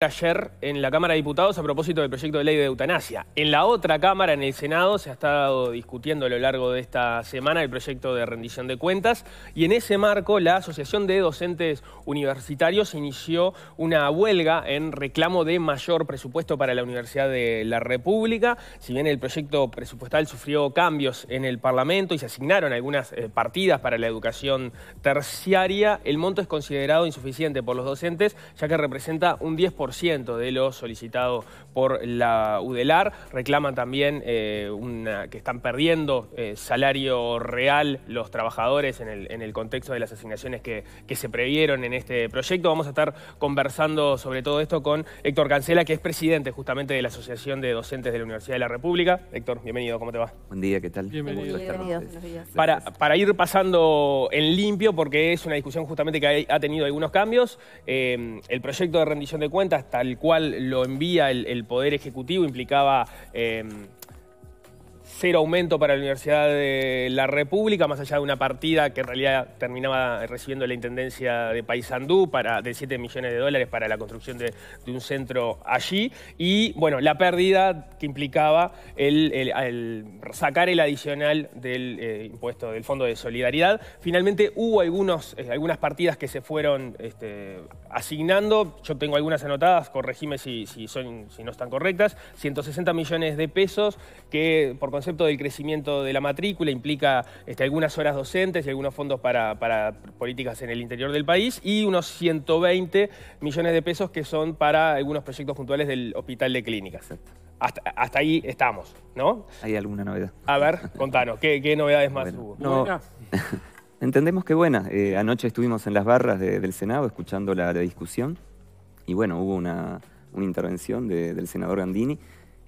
ayer en la Cámara de Diputados a propósito del proyecto de ley de eutanasia. En la otra Cámara, en el Senado, se ha estado discutiendo a lo largo de esta semana el proyecto de rendición de cuentas y en ese marco la Asociación de Docentes Universitarios inició una huelga en reclamo de mayor presupuesto para la Universidad de la República. Si bien el proyecto presupuestal sufrió cambios en el Parlamento y se asignaron algunas eh, partidas para la educación terciaria, el monto es considerado insuficiente por los docentes ya que representa un 10% de lo solicitado por la UDELAR. Reclaman también eh, una, que están perdiendo eh, salario real los trabajadores en el, contexto de las asignaciones que, se previeron en este proyecto. Vamos a estar conversando sobre todo esto con Héctor Cancela, que es presidente justamente de la Asociación de Docentes de la Universidad de la República. Héctor, bienvenido, ¿cómo te va? Buen día, ¿qué tal? Bienvenido. Para, para ir pasando en limpio, porque es una discusión justamente que ha tenido algunos cambios, eh, el proyecto de rendición de cuentas tal cual lo envía el, Poder Ejecutivo implicaba... Eh, cero aumento para la Universidad de la República, más allá de una partida que en realidad terminaba recibiendo la Intendencia de Paysandú para, de 7 millones de dólares para la construcción de, un centro allí. Y bueno, la pérdida que implicaba el, sacar el adicional del eh, impuesto del Fondo de Solidaridad. Finalmente hubo algunos, eh, algunas partidas que se fueron este, asignando. Yo tengo algunas anotadas, corregime si, son, si no están correctas. 160 millones de pesos que por consecuencia concepto del crecimiento de la matrícula implica este, algunas horas docentes y algunos fondos para, políticas en el interior del país y unos 120 millones de pesos que son para algunos proyectos puntuales del Hospital de Clínicas. Hasta, ahí estamos, ¿no? ¿Hay alguna novedad? A ver, contanos, ¿qué, qué novedades más hubo? Entendemos que buena. Eh, anoche estuvimos en las barras del Senado escuchando la, discusión y bueno, hubo una, intervención del senador Gandini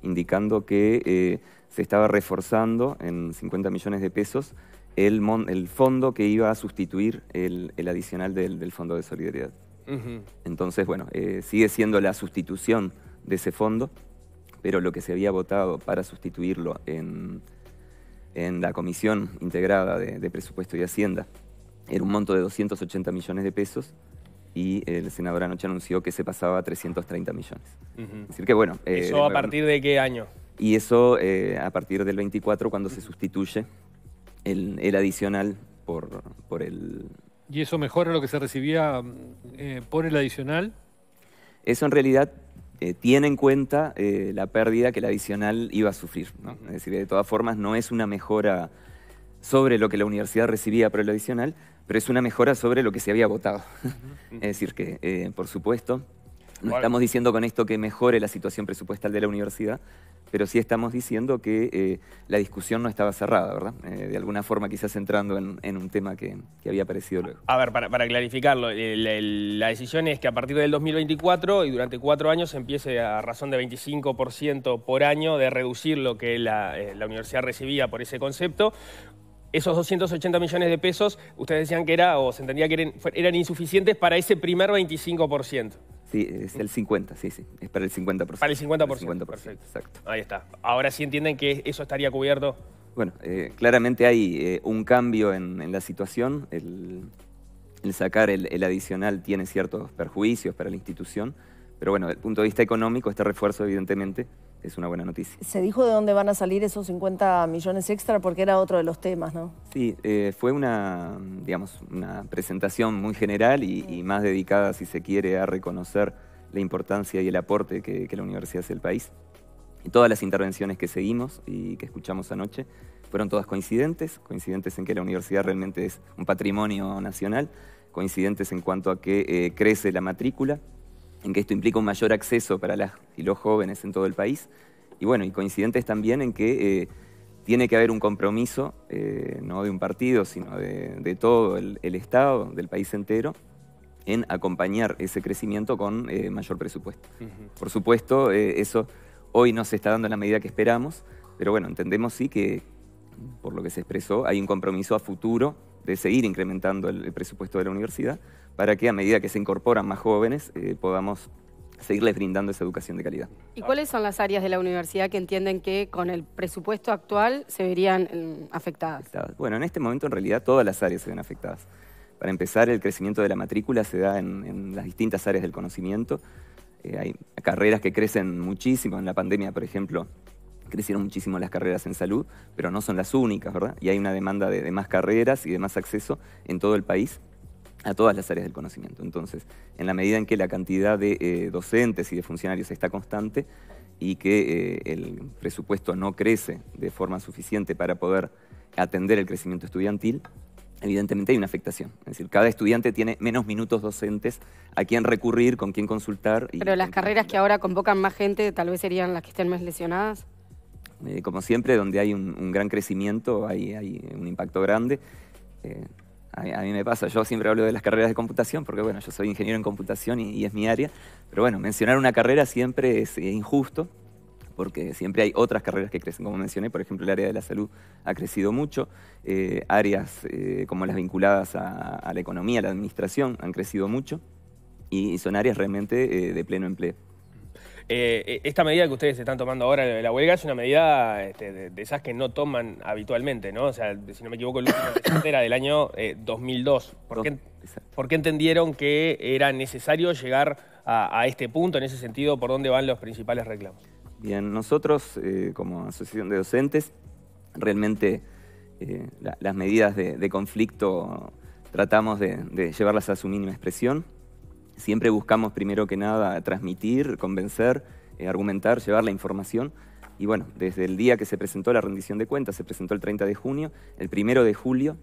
indicando que eh, se estaba reforzando en 50 millones de pesos el, el fondo que iba a sustituir el, el adicional del, del, Fondo de Solidaridad. Entonces, bueno, eh, sigue siendo la sustitución de ese fondo, pero lo que se había votado para sustituirlo en, en la Comisión Integrada de, Presupuesto y Hacienda era un monto de 280 millones de pesos y el senador anoche anunció que se pasaba a 330 millones. que, bueno... Eh, ¿Eso a partir de qué año? Y eso eh, a partir del 24, cuando se sustituye el, adicional por, por, el... ¿Y eso mejora lo que se recibía mm, eh, por el adicional? Eso en realidad eh, tiene en cuenta la pérdida que el adicional iba a sufrir. ¿no? Es decir, de todas formas no es una mejora sobre lo que la universidad recibía por el adicional, pero es una mejora sobre lo que se había votado. es decir, que por supuesto no estamos diciendo con esto que mejore la situación presupuestal de la universidad, pero sí estamos diciendo que eh, la discusión no estaba cerrada, ¿verdad? Eh, de alguna forma quizás entrando en, un tema que, había aparecido luego. A ver, para, clarificarlo, la decisión es que a partir del 2024 y durante cuatro años se empiece a razón de 25% por año de reducir lo que la, eh, universidad recibía por ese concepto esos 280 millones de pesos, ustedes decían que era, o se entendía que eran, eran insuficientes para ese primer 25%. Sí, es el 50, sí, sí. Es para el 50%. Para el 50%. Exacto. Ahí está. Ahora sí entienden que eso estaría cubierto. Bueno, eh, claramente hay eh, un cambio en, la situación. El, sacar el, el, adicional tiene ciertos perjuicios para la institución. Pero bueno, desde el punto de vista económico, este refuerzo evidentemente es una buena noticia. ¿Se dijo de dónde van a salir esos 50 millones extra? Porque era otro de los temas, ¿no? Sí, eh, fue una, digamos, una presentación muy general y, más dedicada, si se quiere, a reconocer la importancia y el aporte que, la universidad hace al país. Y todas las intervenciones que seguimos y que escuchamos anoche fueron todas coincidentes, coincidentes en que la universidad realmente es un patrimonio nacional, coincidentes en cuanto a que eh, crece la matrícula, en que esto implica un mayor acceso para las y los jóvenes en todo el país. Y bueno, y coincidentes también en que eh, tiene que haber un compromiso, eh, no de un partido, sino de, todo el, Estado, del país entero, en acompañar ese crecimiento con eh, mayor presupuesto. Por supuesto, eso hoy no se está dando en la medida que esperamos, pero bueno, entendemos sí que, por lo que se expresó, hay un compromiso a futuro de seguir incrementando el, presupuesto de la universidad para que a medida que se incorporan más jóvenes eh, podamos seguirles brindando esa educación de calidad. ¿Y cuáles son las áreas de la universidad que entienden que con el presupuesto actual se verían mm, afectadas? Bueno, en este momento en realidad todas las áreas se ven afectadas. Para empezar, el crecimiento de la matrícula se da en, las distintas áreas del conocimiento. Eh, hay carreras que crecen muchísimo. En la pandemia, por ejemplo, crecieron muchísimo las carreras en salud, pero no son las únicas, ¿verdad? Y hay una demanda de, más carreras y de más acceso en todo el país a todas las áreas del conocimiento. Entonces, en la medida en que la cantidad de eh, docentes y de funcionarios está constante y que eh, el presupuesto no crece de forma suficiente para poder atender el crecimiento estudiantil, evidentemente hay una afectación. Es decir, cada estudiante tiene menos minutos docentes a quién recurrir, con quién consultar. Pero las carreras que ahora convocan más gente tal vez serían las que estén más lesionadas. Eh, como siempre, donde hay un, gran crecimiento, hay, un impacto grande. Eh, a, mí me pasa, yo siempre hablo de las carreras de computación, porque bueno, yo soy ingeniero en computación y, es mi área, pero bueno, mencionar una carrera siempre es eh, injusto, porque siempre hay otras carreras que crecen, como mencioné, por ejemplo, el área de la salud ha crecido mucho, áreas como las vinculadas a, la economía, a la administración, han crecido mucho y, son áreas realmente de pleno empleo. Eh, e, esta medida que ustedes están tomando ahora de la huelga es una medida este, de, esas que no toman habitualmente, ¿no? O sea, si no me equivoco, la último del año 2002. Eh, ¿Por qué, entendieron que era necesario llegar a, este punto? En ese sentido, ¿por dónde van los principales reclamos? Bien, nosotros eh, como asociación de docentes, realmente las medidas de, conflicto tratamos de llevarlas a su mínima expresión siempre buscamos primero que nada transmitir, convencer, eh, argumentar, llevar la información. Y bueno, desde el día que se presentó la rendición de cuentas, se presentó el 30 de junio, el primero de julio,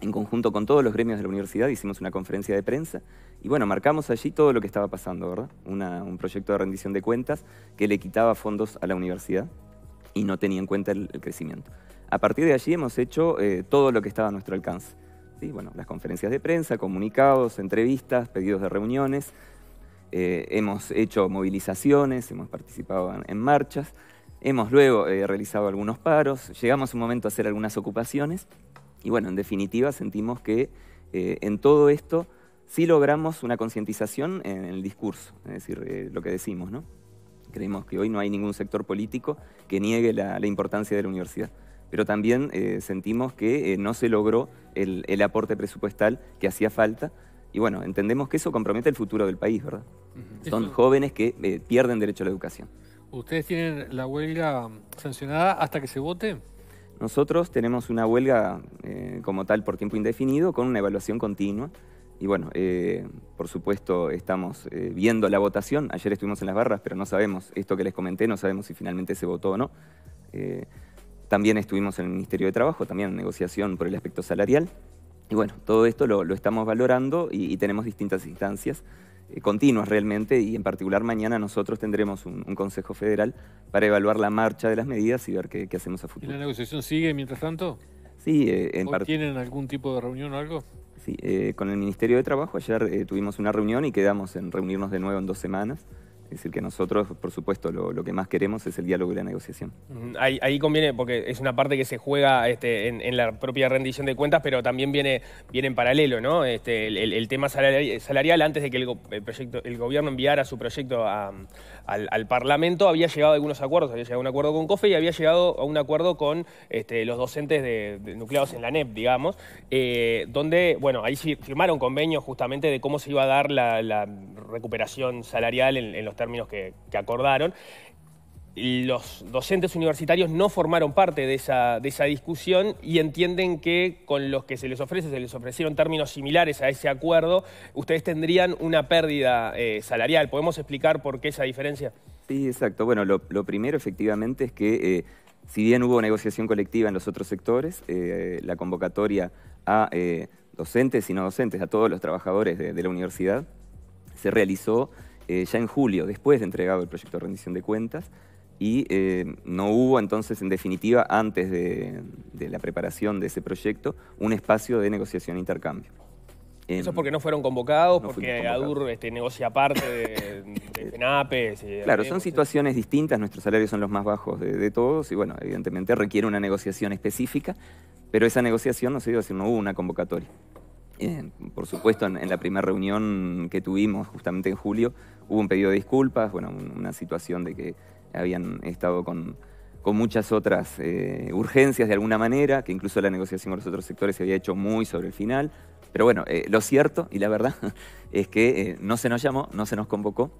en conjunto con todos los gremios de la universidad, hicimos una conferencia de prensa y bueno, marcamos allí todo lo que estaba pasando, ¿verdad? un proyecto de rendición de cuentas que le quitaba fondos a la universidad y no tenía en cuenta el, crecimiento. A partir de allí hemos hecho eh, todo lo que estaba a nuestro alcance las conferencias de prensa, comunicados, entrevistas, pedidos de reuniones. Eh, hemos hecho movilizaciones, hemos participado en, marchas, hemos luego eh, realizado algunos paros, llegamos un momento a hacer algunas ocupaciones y bueno, en definitiva sentimos que eh, en todo esto sí logramos una concientización en el discurso, es decir, lo que decimos, ¿no? Creemos que hoy no hay ningún sector político que niegue la importancia de la universidad pero también eh, sentimos que eh, no se logró el, el, aporte presupuestal que hacía falta. Y bueno, entendemos que eso compromete el futuro del país, ¿verdad? Son jóvenes que eh, pierden derecho a la educación. ¿Ustedes tienen la huelga sancionada hasta que se vote? Nosotros tenemos una huelga como tal por tiempo indefinido con una evaluación continua. Y bueno, por supuesto estamos viendo la votación. Ayer estuvimos en las barras, pero no sabemos, esto que les comenté, no sabemos si finalmente se votó o no. También estuvimos en el Ministerio de Trabajo, también en negociación por el aspecto salarial. Y bueno, todo esto lo, estamos valorando y, tenemos distintas instancias eh, continuas realmente y en particular mañana nosotros tendremos un, Consejo Federal para evaluar la marcha de las medidas y ver qué, hacemos a futuro. la negociación sigue mientras tanto? Sí, eh, en parte. ¿Tienen algún tipo de reunión o algo? Sí, eh, con el Ministerio de Trabajo ayer tuvimos una reunión y quedamos en reunirnos de nuevo en dos semanas. Es decir, que nosotros, por supuesto, lo, que más queremos es el diálogo y la negociación. Ahí, conviene, porque es una parte que se juega este, en, la propia rendición de cuentas, pero también viene, viene en paralelo, ¿no? Este, el, tema salarial, antes de que el, proyecto, el gobierno enviara su proyecto al, Parlamento, había llegado a algunos acuerdos, había llegado a un acuerdo con COFE y había llegado a un acuerdo con este, los docentes de, nucleados en la NEP, digamos, eh, donde, bueno, ahí firmaron convenios justamente de cómo se iba a dar la, recuperación salarial en, en los términos que, acordaron los docentes universitarios no formaron parte de esa, discusión y entienden que con los que se les ofrece, se les ofrecieron términos similares a ese acuerdo, ustedes tendrían una pérdida eh, salarial. ¿Podemos explicar por qué esa diferencia? Sí, exacto. Bueno, lo, primero efectivamente es que eh, si bien hubo negociación colectiva en los otros sectores, eh, la convocatoria a docentes y no docentes, a todos los trabajadores de la universidad, se realizó eh, ya en julio, después de entregado el proyecto de rendición de cuentas, y eh, no hubo entonces, en definitiva, antes de, la preparación de ese proyecto, un espacio de negociación e intercambio. Eso es porque no fueron convocados, porque ADUR este, negocia aparte de, de eh, claro, son situaciones distintas, nuestros salarios son los más bajos de, todos y bueno, evidentemente requiere una negociación específica, pero esa negociación no se dio, decir, no hubo una convocatoria por supuesto, en, la primera reunión que tuvimos justamente en julio, hubo un pedido de disculpas, bueno, una situación de que habían estado con, muchas otras eh, urgencias de alguna manera, que incluso la negociación con los otros sectores se había hecho muy sobre el final. Pero bueno, eh, lo cierto y la verdad es que eh, no se nos llamó, no se nos convocó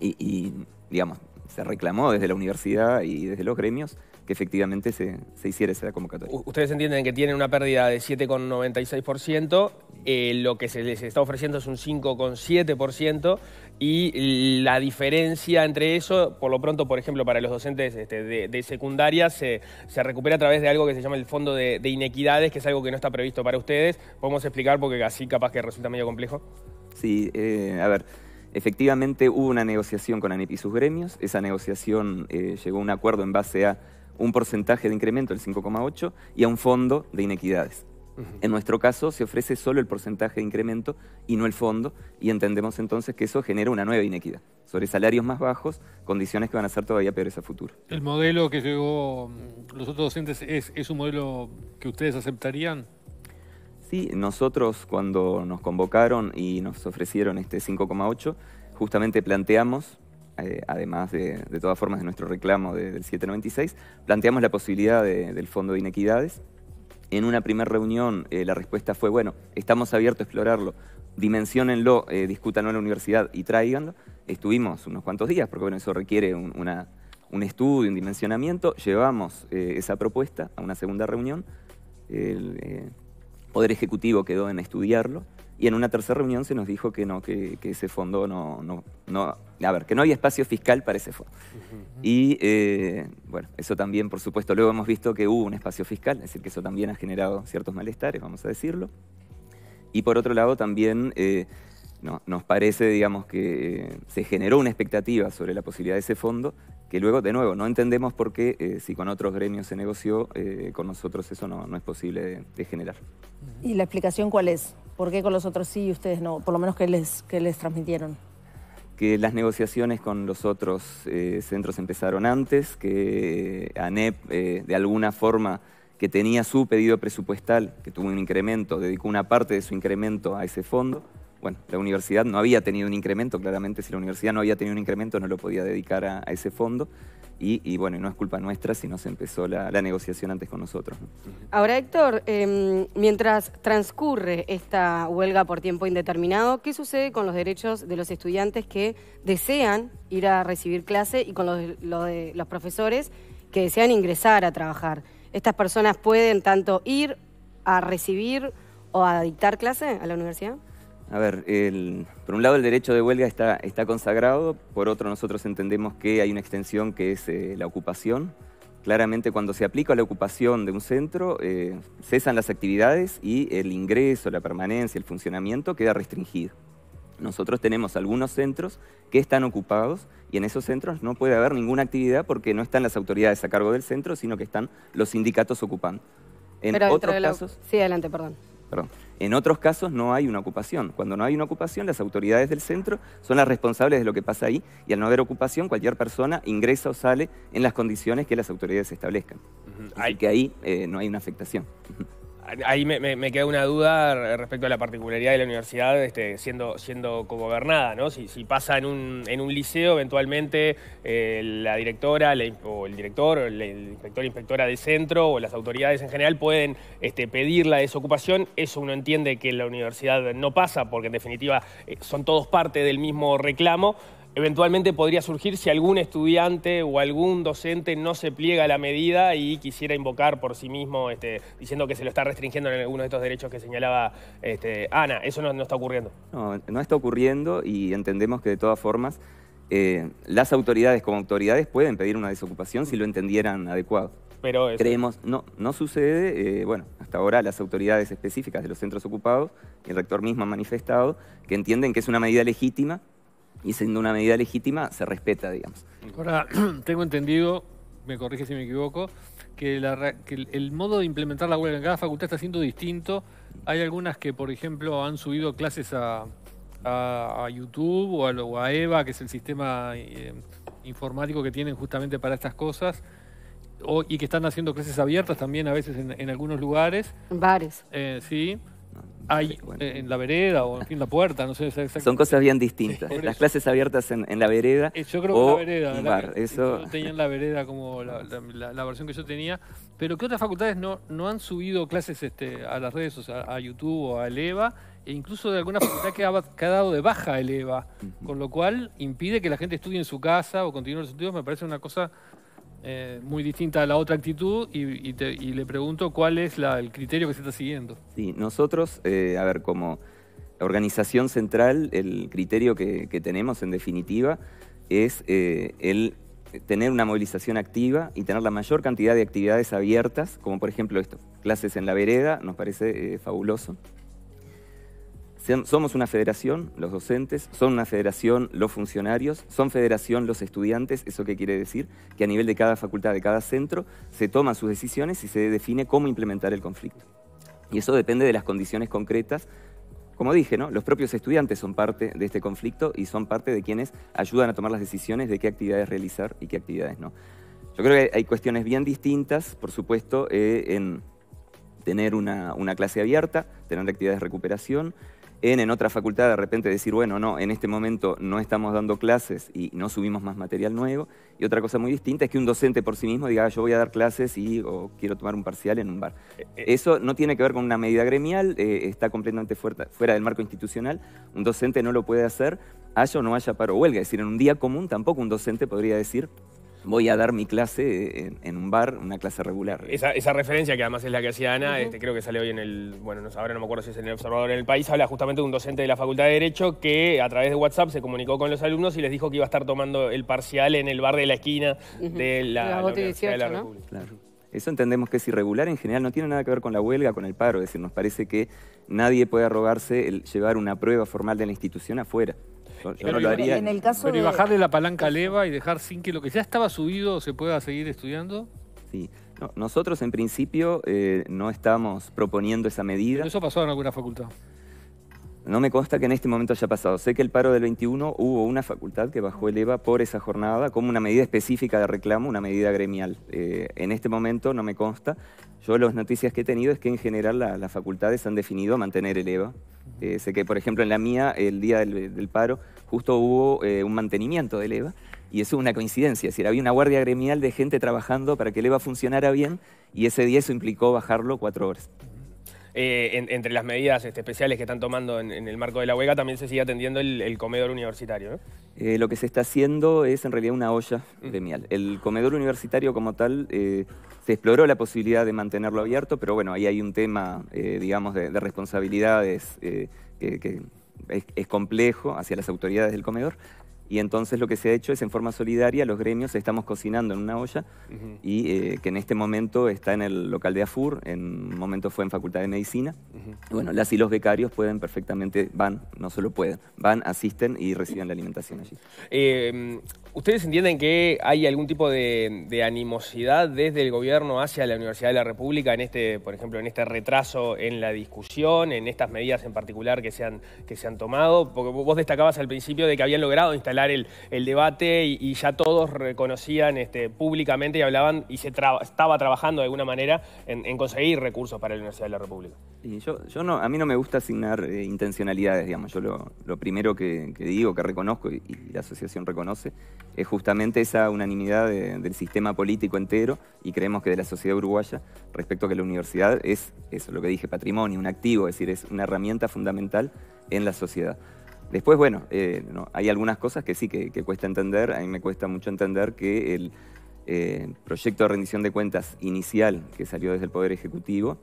y digamos, se reclamó desde la universidad y desde los gremios que efectivamente se, hiciera esa convocatoria. Ustedes entienden que tienen una pérdida de 7,96%, eh, lo que se les está ofreciendo es un 5,7% y la diferencia entre eso, por lo pronto, por ejemplo, para los docentes este, de, secundaria se, recupera a través de algo que se llama el Fondo de, Inequidades, que es algo que no está previsto para ustedes. ¿Podemos explicar? Porque así capaz que resulta medio complejo. Sí, eh, a ver... Efectivamente hubo una negociación con ANEP y sus gremios, esa negociación eh, llegó a un acuerdo en base a un porcentaje de incremento el 5,8 y a un fondo de inequidades. En nuestro caso se ofrece solo el porcentaje de incremento y no el fondo y entendemos entonces que eso genera una nueva inequidad sobre salarios más bajos, condiciones que van a ser todavía peores a futuro. ¿El modelo que llegó mm, los otros docentes es un modelo que ustedes aceptarían? Sí, nosotros cuando nos convocaron y nos ofrecieron este 5,8, justamente planteamos, eh, además de, de, todas formas de nuestro reclamo del 796, planteamos la posibilidad del Fondo de Inequidades. En una primera reunión eh, la respuesta fue, bueno, estamos abiertos a explorarlo, dimensionenlo, eh, discútanlo en la universidad y tráiganlo. Estuvimos unos cuantos días, porque bueno, eso requiere un, estudio, un dimensionamiento. Llevamos eh, esa propuesta a una segunda reunión. Poder Ejecutivo quedó en estudiarlo. Y en una tercera reunión se nos dijo que no, que, ese fondo no, no, no, a ver, que no había espacio fiscal para ese fondo. Y eh, bueno, eso también, por supuesto, luego hemos visto que hubo un espacio fiscal, es decir, que eso también ha generado ciertos malestares, vamos a decirlo. Y por otro lado, también eh, no, nos parece, digamos, que se generó una expectativa sobre la posibilidad de ese fondo que luego, de nuevo, no entendemos por qué eh, si con otros gremios se negoció, eh, con nosotros eso no, no es posible de, generar. ¿Y la explicación cuál es? ¿Por qué con los otros sí y ustedes no? Por lo menos que les, que les transmitieron. Que las negociaciones con los otros eh, centros empezaron antes, que ANEP de alguna forma que tenía su pedido presupuestal, que tuvo un incremento, dedicó una parte de su incremento a ese fondo, bueno, la universidad no había tenido un incremento, claramente si la universidad no había tenido un incremento no lo podía dedicar a, ese fondo. Y, bueno, no es culpa nuestra si no se empezó la, negociación antes con nosotros. Ahora, Héctor, em, mientras transcurre esta huelga por tiempo indeterminado, ¿qué sucede con los derechos de los estudiantes que desean ir a recibir clase y con los, de los profesores que desean ingresar a trabajar? ¿Estas personas pueden tanto ir a recibir o a dictar clase a la universidad? A ver, el, por un lado el derecho de huelga está, está consagrado, por otro nosotros entendemos que hay una extensión que es eh, la ocupación. Claramente cuando se aplica la ocupación de un centro, eh, cesan las actividades y el ingreso, la permanencia, el funcionamiento queda restringido. Nosotros tenemos algunos centros que están ocupados y en esos centros no puede haber ninguna actividad porque no están las autoridades a cargo del centro, sino que están los sindicatos ocupando. En Pero otros de la... Sí, adelante, perdón. En otros casos no hay una ocupación. Cuando no hay una ocupación, las autoridades del centro son las responsables de lo que pasa ahí y al no haber ocupación, cualquier persona ingresa o sale en las condiciones que las autoridades establezcan. hay que ahí eh, no hay una afectación ahí me, queda una duda respecto a la particularidad de la universidad este, siendo, siendo cogobernada, ¿no? Si, pasa en un, liceo, eventualmente eh, la directora o el director, o el, el inspector, inspectora del centro o las autoridades en general pueden este, pedir la desocupación. Eso uno entiende que la universidad no pasa porque en definitiva eh, son todos parte del mismo reclamo eventualmente podría surgir si algún estudiante o algún docente no se pliega a la medida y quisiera invocar por sí mismo este, diciendo que se lo está restringiendo en alguno de estos derechos que señalaba este, Ana. Eso no, está ocurriendo. No, no está ocurriendo y entendemos que de todas formas eh, las autoridades como autoridades pueden pedir una desocupación si lo entendieran adecuado. Pero Creemos, no, no sucede, eh, bueno, hasta ahora las autoridades específicas de los centros ocupados, el rector mismo ha manifestado que entienden que es una medida legítima y siendo una medida legítima se respeta, digamos. Ahora, tengo entendido, me corrige si me equivoco, que, el, modo de implementar la web en cada facultad está siendo distinto. Hay algunas que, por ejemplo, han subido clases a, YouTube o a, EVA, que es el sistema eh, informático que tienen justamente para estas cosas. y que están haciendo clases abiertas también a veces en, algunos lugares. En bares. Eh, sí hay eh, en la vereda o en la puerta, no sé exactamente. Son cosas bien distintas. las clases abiertas en, en, la vereda. Eh, yo creo o la vereda, bar, eso... tenían la vereda como la, versión que yo tenía. Pero ¿qué otras facultades no, no han subido clases este, a las redes, o sea, a YouTube o a Eleva? E incluso de alguna facultad que ha, quedado dado de baja Eleva, con lo cual impide que la gente estudie en su casa o continúe los estudios, me parece una cosa eh, muy distinta a la otra actitud y, le pregunto cuál es el criterio que se está siguiendo. Sí, nosotros, eh, a ver, como organización central, el criterio que, tenemos en definitiva es eh, el tener una movilización activa y tener la mayor cantidad de actividades abiertas, como por ejemplo esto, clases en la vereda, nos parece fabuloso. Somos una federación, los docentes, son una federación, los funcionarios, son federación, los estudiantes. ¿Eso qué quiere decir? Que a nivel de cada facultad, de cada centro, se toman sus decisiones y se define cómo implementar el conflicto. Y eso depende de las condiciones concretas. Como dije, los propios estudiantes son parte de este conflicto y son parte de quienes ayudan a tomar las decisiones de qué actividades realizar y qué actividades no. Yo creo que hay cuestiones bien distintas, por supuesto, eh, en tener una, una clase abierta, tener actividades de recuperación, en, otra facultad de repente decir, bueno, no, en este momento no estamos dando clases y no subimos más material nuevo. Y otra cosa muy distinta es que un docente por sí mismo diga, ah, yo voy a dar clases y o quiero tomar un parcial en un bar. Eh, eh. Eso no tiene que ver con una medida gremial, eh, está completamente fuera, fuera del marco institucional. Un docente no lo puede hacer, haya o no haya paro o huelga. Es decir, en un día común tampoco un docente podría decir, voy a dar mi clase en, un bar, una clase regular. Esa, referencia, que además es la que hacía Ana, este, creo que sale hoy en el, bueno, ahora no me acuerdo si es en el Observador en el País, habla justamente de un docente de la Facultad de Derecho que a través de WhatsApp se comunicó con los alumnos y les dijo que iba a estar tomando el parcial en el bar de la esquina de la, de la República. Eso entendemos que es irregular, en general no tiene nada que ver con la huelga, con el paro, es decir, nos parece que nadie puede arrogarse el llevar una prueba formal de la institución afuera pero de... bajarle la palanca al EVA y dejar sin que lo que ya estaba subido se pueda seguir estudiando. Sí. nosotros en principio eh, no estamos proponiendo esa medida. eso pasó en alguna facultad. No me consta que en este momento haya pasado. Sé que el paro del 21 hubo una facultad que bajó el EVA por esa jornada como una medida específica de reclamo, una medida gremial. Eh, en este momento no me consta. Yo las noticias que he tenido es que en general las facultades han definido mantener el EVA. Eh, sé que, por ejemplo, en la mía, el día del, paro, justo hubo eh, un mantenimiento del EVA y eso es una coincidencia. Es decir, había una guardia gremial de gente trabajando para que el EVA funcionara bien y ese día eso implicó bajarlo cuatro horas. Eh, entre las medidas este, especiales que están tomando en, el marco de la huelga, también se sigue atendiendo el, comedor universitario. Eh, lo que se está haciendo es en realidad una olla de mm. miel. El comedor universitario como tal, eh, se exploró la posibilidad de mantenerlo abierto, pero bueno, ahí hay un tema, digamos, de, responsabilidades que, es, complejo hacia las autoridades del comedor. Y entonces lo que se ha hecho es en forma solidaria, los gremios estamos cocinando en una olla y eh, que en este momento está en el local de AFUR, en un momento fue en Facultad de Medicina. bueno, las y los becarios pueden perfectamente, van, no solo pueden, van, asisten y reciben la alimentación allí. Em, ¿Ustedes entienden que hay algún tipo de, animosidad desde el gobierno hacia la Universidad de la República en este, por ejemplo, en este retraso en la discusión, en estas medidas en particular que se que se han tomado? Porque vos destacabas al principio de que habían logrado instalar el, debate y, ya todos reconocían este, públicamente y hablaban y se estaba trabajando de alguna manera en, conseguir recursos para la Universidad de la República. Y yo, no, a mí no me gusta asignar eh, intencionalidades, digamos. Yo lo, primero que, digo, que reconozco y, la asociación reconoce, es justamente esa unanimidad del sistema político entero y creemos que de la sociedad uruguaya respecto a que la universidad es eso, lo que dije, patrimonio, un activo, es decir, es una herramienta fundamental en la sociedad. Después, bueno, eh, hay algunas cosas que sí que, cuesta entender. A mí me cuesta mucho entender que el eh, proyecto de rendición de cuentas inicial que salió desde el Poder Ejecutivo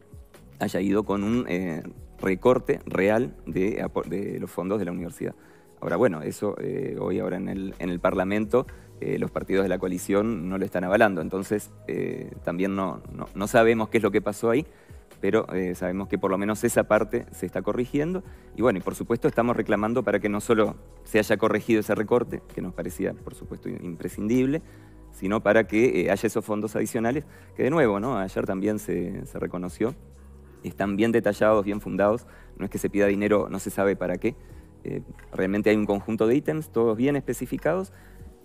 haya ido con un eh, recorte real de, de, los fondos de la universidad. Ahora, bueno, eso hoy, ahora en el, en el Parlamento, los partidos de la coalición no lo están avalando. Entonces, también no, no, no sabemos qué es lo que pasó ahí pero eh, sabemos que por lo menos esa parte se está corrigiendo. Y bueno, y por supuesto estamos reclamando para que no solo se haya corregido ese recorte, que nos parecía por supuesto imprescindible, sino para que eh, haya esos fondos adicionales, que de nuevo, ¿no? ayer también se, reconoció, están bien detallados, bien fundados, no es que se pida dinero, no se sabe para qué, eh, realmente hay un conjunto de ítems, todos bien especificados,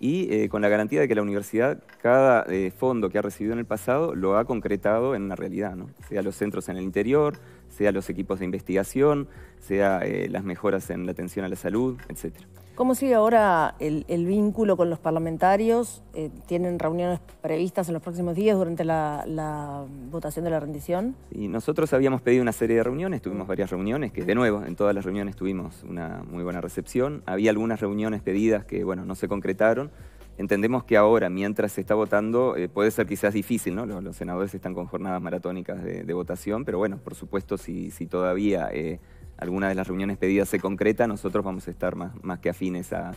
y eh, con la garantía de que la universidad cada eh, fondo que ha recibido en el pasado lo ha concretado en la realidad, sea los centros en el interior, sea los equipos de investigación, sea eh, las mejoras en la atención a la salud, etcétera. ¿Cómo sigue ahora el, vínculo con los parlamentarios? Eh, ¿Tienen reuniones previstas en los próximos días durante la, votación de la rendición? Sí, nosotros habíamos pedido una serie de reuniones, tuvimos varias reuniones, que de nuevo, en todas las reuniones tuvimos una muy buena recepción. Había algunas reuniones pedidas que, bueno, no se concretaron. Entendemos que ahora, mientras se está votando, eh, puede ser quizás difícil, ¿no? Los, senadores están con jornadas maratónicas de, votación, pero bueno, por supuesto, si, todavía... Eh, alguna de las reuniones pedidas se concreta, nosotros vamos a estar más, que afines a,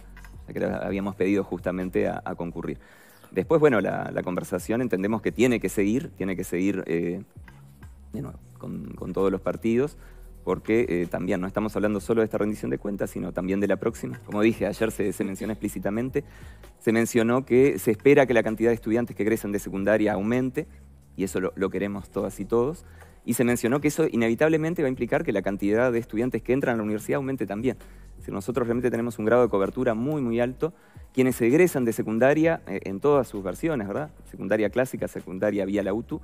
que habíamos pedido justamente a, concurrir. Después, bueno, la, conversación entendemos que tiene que seguir, tiene que seguir eh, de nuevo, con, todos los partidos, porque eh, también no estamos hablando solo de esta rendición de cuentas, sino también de la próxima. Como dije, ayer se, se mencionó explícitamente, se mencionó que se espera que la cantidad de estudiantes que crecen de secundaria aumente, y eso lo, lo queremos todas y todos y se mencionó que eso inevitablemente va a implicar que la cantidad de estudiantes que entran a la universidad aumente también. Si nosotros realmente tenemos un grado de cobertura muy, muy alto. Quienes egresan de secundaria, eh, en todas sus versiones, ¿verdad? Secundaria clásica, secundaria vía la UTU,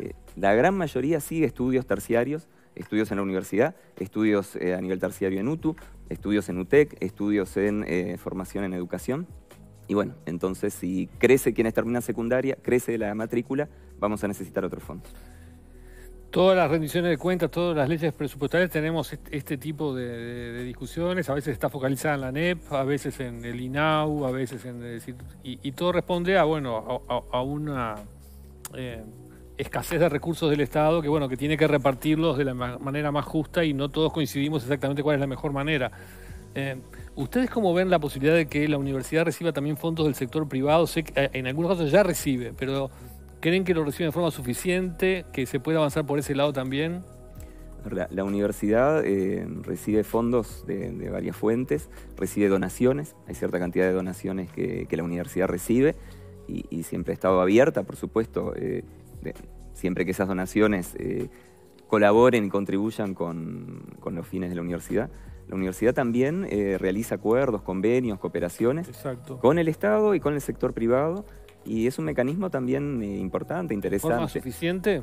eh, la gran mayoría sigue estudios terciarios, estudios en la universidad, estudios eh, a nivel terciario en UTU, estudios en UTEC, estudios en formación en educación. Y bueno, entonces si crece quienes terminan secundaria, crece la matrícula, vamos a necesitar otros fondos. Todas las rendiciones de cuentas, todas las leyes presupuestarias tenemos este, tipo de, discusiones. A veces está focalizada en la NEP, a veces en el INAU, a veces en y, todo responde a bueno a, una eh, escasez de recursos del Estado que bueno que tiene que repartirlos de la manera más justa y no todos coincidimos exactamente cuál es la mejor manera. Eh, ¿Ustedes cómo ven la posibilidad de que la universidad reciba también fondos del sector privado? Sé que eh, en algunos casos ya recibe, pero ¿Creen que lo reciben de forma suficiente? ¿Que se puede avanzar por ese lado también? La, universidad eh, recibe fondos de, varias fuentes, recibe donaciones, hay cierta cantidad de donaciones que, la universidad recibe y, siempre ha estado abierta, por supuesto, eh, siempre que esas donaciones eh, colaboren y contribuyan con, los fines de la universidad. La universidad también realiza acuerdos, convenios, cooperaciones con el Estado y con el sector privado y es un mecanismo también eh, importante, interesante. ¿Forma suficiente?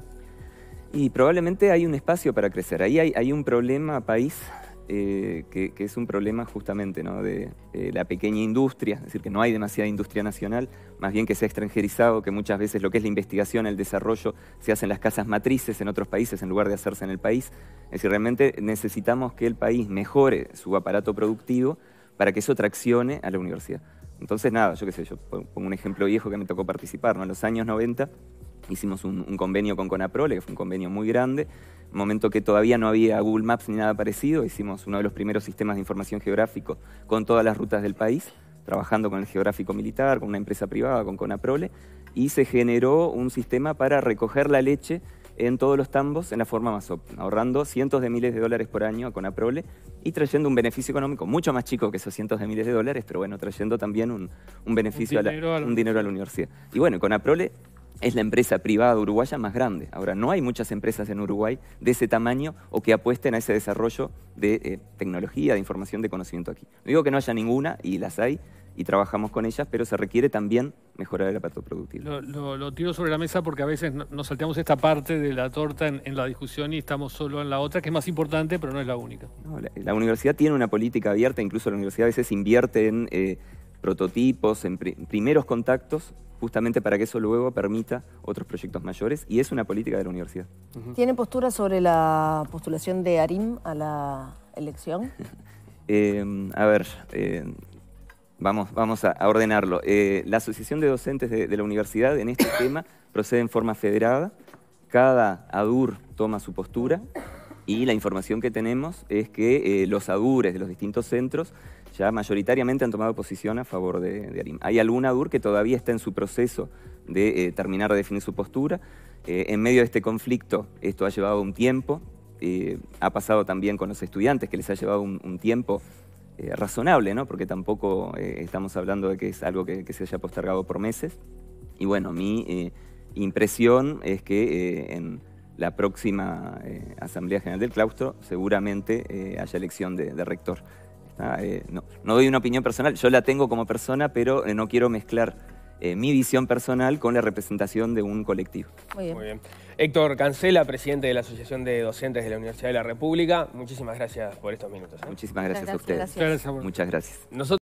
Y probablemente hay un espacio para crecer. Ahí hay, un problema país eh, que, es un problema justamente de eh, la pequeña industria, es decir, que no hay demasiada industria nacional, más bien que se ha extranjerizado, que muchas veces lo que es la investigación, el desarrollo, se hace en las casas matrices en otros países en lugar de hacerse en el país. Es decir, realmente necesitamos que el país mejore su aparato productivo para que eso traccione a la universidad. Entonces, nada, yo qué sé, yo pongo un ejemplo viejo que me tocó participar, En los años 90 hicimos un, convenio con Conaprole, que fue un convenio muy grande, momento que todavía no había Google Maps ni nada parecido, hicimos uno de los primeros sistemas de información geográfico con todas las rutas del país, trabajando con el geográfico militar, con una empresa privada, con Conaprole, y se generó un sistema para recoger la leche en todos los tambos en la forma más óptima, ahorrando cientos de miles de dólares por año con Conaprole y trayendo un beneficio económico mucho más chico que esos cientos de miles de dólares, pero bueno, trayendo también un, beneficio, a la, un dinero a la universidad. Y bueno, con Conaprole es la empresa privada uruguaya más grande. Ahora, no hay muchas empresas en Uruguay de ese tamaño o que apuesten a ese desarrollo de eh, tecnología, de información, de conocimiento aquí. No digo que no haya ninguna, y las hay, y trabajamos con ellas, pero se requiere también mejorar el aparato productivo. Lo, tiro sobre la mesa porque a veces nos salteamos esta parte de la torta en, la discusión y estamos solo en la otra, que es más importante, pero no es la única. la, universidad tiene una política abierta, incluso la universidad a veces invierte en eh, prototipos, en primeros contactos, justamente para que eso luego permita otros proyectos mayores y es una política de la universidad. ¿Tiene postura sobre la postulación de Arim a la elección? Em, a ver, em, vamos, vamos a, ordenarlo. Eh, la Asociación de Docentes de, la Universidad en este tema procede en forma federada, cada ADUR toma su postura y la información que tenemos es que eh, los ADUR de los distintos centros ya mayoritariamente han tomado posición a favor de, Arim. Hay alguna DUR que todavía está en su proceso de eh, terminar de definir su postura. Eh, en medio de este conflicto, esto ha llevado un tiempo. Eh, ha pasado también con los estudiantes, que les ha llevado un, tiempo razonable, ¿no? porque tampoco estamos hablando de que es algo que, se haya postergado por meses. Y bueno, mi impresión es que en la próxima Asamblea General del Claustro seguramente haya elección de rector. Eh, no, no, doy una opinión personal, yo la tengo como persona, pero eh, no quiero mezclar eh, mi visión personal con la representación de un colectivo. Muy bien. Héctor Cancela, presidente de la Asociación de Docentes de la Universidad de la República, muchísimas gracias por estos minutos. Muchísimas gracias, a ustedes. Muchas gracias.